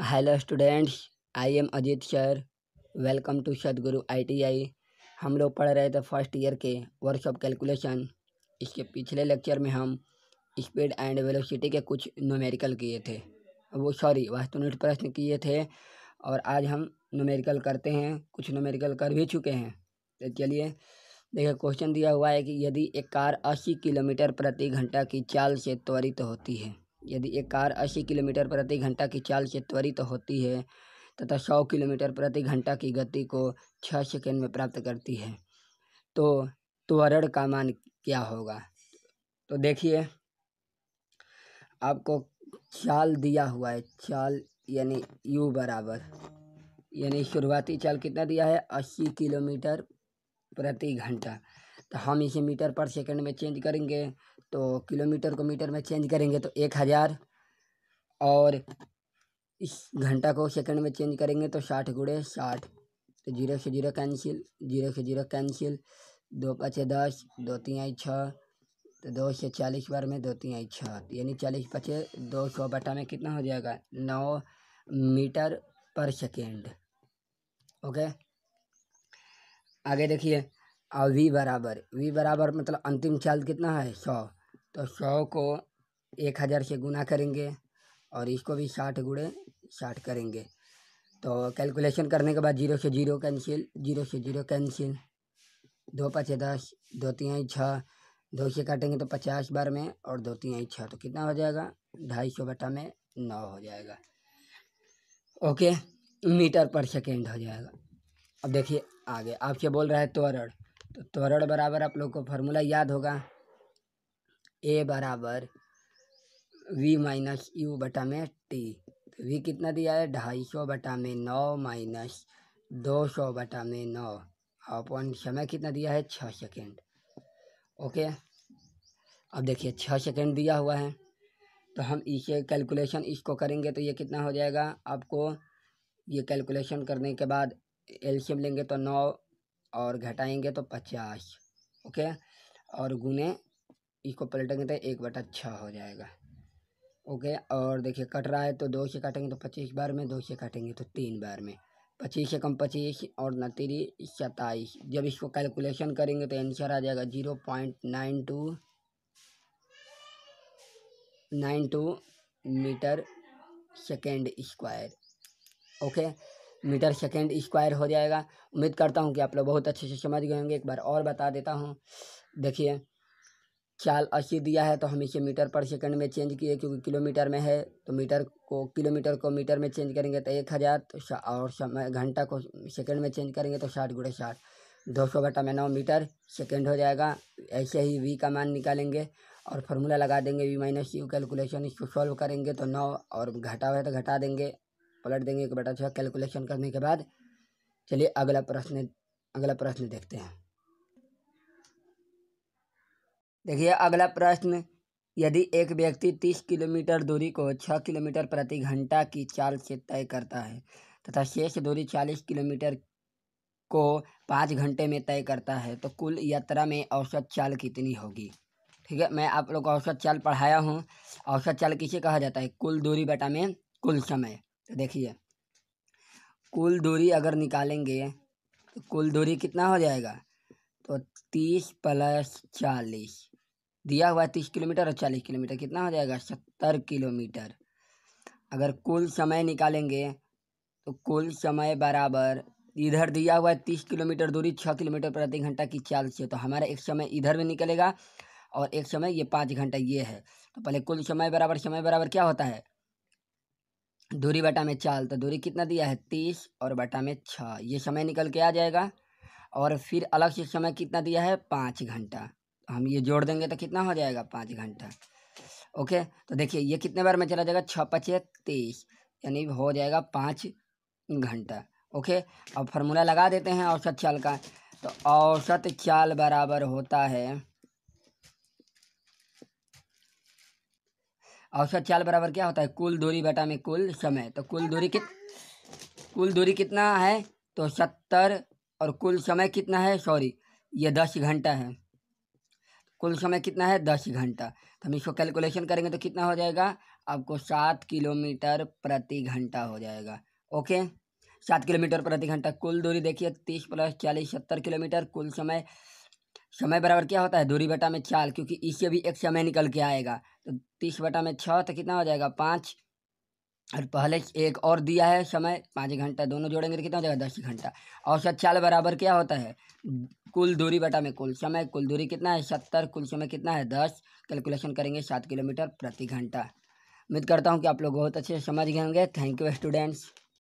hello students I am Ajit sir welcome to Sadguru ITI हम लोग पढ़ रहे थे फर्स्ट ईयर के वर्कशॉप कैलकुलेशन इसके पिछले लेक्चर में हम स्पीड एंड वेलोसिटी के कुछ नोमेरिकल किए थे वो सॉरी वास्तुनिट प्रश्न किए थे और आज हम नोमेरिकल करते हैं कुछ नोमेरिकल कर भी चुके हैं तो चलिए देखिए क्वेश्चन दिया हुआ है कि यदि एक कार अस्सी किलोमीटर प्रति घंटा की चाल से त्वरित होती है यदि एक कार 80 किलोमीटर प्रति घंटा की चाल से त्वरित तो होती है तथा 100 किलोमीटर प्रति घंटा की गति को 6 सेकेंड में प्राप्त करती है तो त्वरण का मान क्या होगा तो देखिए आपको चाल दिया हुआ है चाल यानी यू बराबर यानी शुरुआती चाल कितना दिया है अस्सी किलोमीटर प्रति घंटा तो हम इसे मीटर पर सेकंड में चेंज करेंगे तो किलोमीटर को मीटर में चेंज करेंगे तो एक हज़ार और इस घंटा को सेकंड में चेंज करेंगे तो साठ गुड़े साठ तो जीरो से जीरो कैंसिल जीरो से जीरो कैंसिल दो पचे दस दो तीन आई छः तो दो से चालीस बार में दो तीन आई छः तो यानी चालीस पचे दो सौ बटा में कितना हो जाएगा नौ मीटर पर सेकेंड ओके आगे देखिए और वी बराबर वी बराबर मतलब अंतिम चार्ज कितना है सौ तो सौ को एक हज़ार से गुना करेंगे और इसको भी साठ गुणे साठ करेंगे तो कैलकुलेशन करने के बाद जीरो से जीरो कैंसिल जीरो से जीरो कैंसिल दो पचे दस दो तिहाई छः दो से काटेंगे तो पचास बार में और दो तिहाई छः तो कितना हो जाएगा ढाई सौ बटा में नौ हो जाएगा ओके मीटर पर सेकेंड हो जाएगा अब देखिए आगे आपसे बोल रहा है त्वरण तो त्वरण बराबर आप लोग को फार्मूला याद होगा ए बराबर वी माइनस यू बटा में टी तो वी कितना दिया है ढाई सौ बटा में नौ माइनस दो सौ बटा में नौ अपन समय कितना दिया है छः सेकेंड ओके अब देखिए छः सेकेंड दिया हुआ है तो हम इसे कैलकुलेशन इसको करेंगे तो ये कितना हो जाएगा आपको ये कैलकुलेशन करने के बाद एल्शियम लेंगे तो नौ और घटाएंगे तो पचास ओके और गुने इसको पलटेंगे तो एक बटा छः हो जाएगा ओके और देखिए कट रहा है तो दो से काटेंगे तो पच्चीस बार में दो से काटेंगे तो तीन बार में पच्चीस से कम पच्चीस और न तेरी सताईस जब इसको कैलकुलेशन करेंगे तो आंसर आ जाएगा zero point nine two nine two meter second square okay meter second square हो जाएगा उम्मीद करता हूँ कि आप लोग बहुत अच्छे से समझ गए होंगे एक बार और बता देता हूँ देखिए चाल अस्सी दिया है तो हम इसे मीटर पर सेकंड में चेंज किए क्योंकि किलोमीटर में है तो मीटर को किलोमीटर को मीटर में चेंज करेंगे तो एक हज़ार तो और समय घंटा को सेकंड में चेंज करेंगे तो साठ गुड़े साठ दो सौ बटा में नौ मीटर सेकेंड हो जाएगा ऐसे ही वी का मान निकालेंगे और फार्मूला लगा देंगे वी माइनस यू कैलकुलेशन इसको सॉल्व करेंगे तो नौ और घटा हुआ है तो घटा देंगे पलट देंगे एक बेटा जो है कैलकुलेशन करने के बाद चलिए अगला प्रश्न अगला प्रश्न देखते हैं देखिए अगला प्रश्न यदि एक व्यक्ति तीस किलोमीटर दूरी को छः किलोमीटर प्रति घंटा की चाल से तय करता है तथा शेष दूरी चालीस किलोमीटर को पाँच घंटे में तय करता है तो कुल यात्रा में औसत चाल कितनी होगी ठीक है मैं आप लोग को औसत चाल पढ़ाया हूँ औसत चाल किसे कहा जाता है कुल दूरी बटा में कुल समय तो देखिए कुल दूरी अगर निकालेंगे तो कुल दूरी कितना हो जाएगा तो तीस प्लस चालीस दिया हुआ है तीस किलोमीटर और चालीस किलोमीटर कितना हो जाएगा सत्तर किलोमीटर अगर कुल समय निकालेंगे तो कुल समय बराबर इधर दिया हुआ है तीस किलोमीटर दूरी छः किलोमीटर प्रति घंटा की चाल से तो हमारा एक समय इधर भी निकलेगा और एक समय ये पाँच घंटा ये है तो पहले कुल समय बराबर समय बराबर क्या होता है दूरी बटा में चाल तो दूरी कितना दिया है तीस और बटा में छः ये समय निकल के आ जाएगा और फिर अलग से समय कितना दिया है पाँच घंटा हम ये जोड़ देंगे तो कितना हो जाएगा पाँच घंटा ओके तो देखिए ये कितने बार में चला जाएगा छः पचे तीस यानी हो जाएगा पाँच घंटा ओके अब फार्मूला लगा देते हैं औसत चाल का तो औसत चाल बराबर होता है औसत चाल बराबर क्या होता है कुल दूरी बटा में कुल समय तो कुल दूरी कित कुल दूरी कितना है तो सत्तर और कुल समय कितना है सॉरी ये दस घंटा है कुल समय कितना है दस घंटा तो हम इसको कैलकुलेशन करेंगे तो कितना हो जाएगा आपको सात किलोमीटर प्रति घंटा हो जाएगा ओके सात किलोमीटर प्रति घंटा कुल दूरी देखिए तीस प्लस चालीस सत्तर किलोमीटर कुल समय समय बराबर क्या होता है दूरी बटा में चाल क्योंकि इससे भी एक समय निकल के आएगा तो तीस बटा में छः तो कितना हो जाएगा पाँच और पहले एक और दिया है समय पाँच घंटा दोनों जोड़ेंगे तो कितना हो जाएगा दस घंटा औसत चाल बराबर क्या होता है कुल दूरी बटा में कुल समय कुल दूरी कितना है सत्तर कुल समय कितना है दस कैलकुलेशन करेंगे सात किलोमीटर प्रति घंटा उम्मीद करता हूँ कि आप लोग बहुत अच्छे से समझ गए होंगे थैंक यू स्टूडेंट्स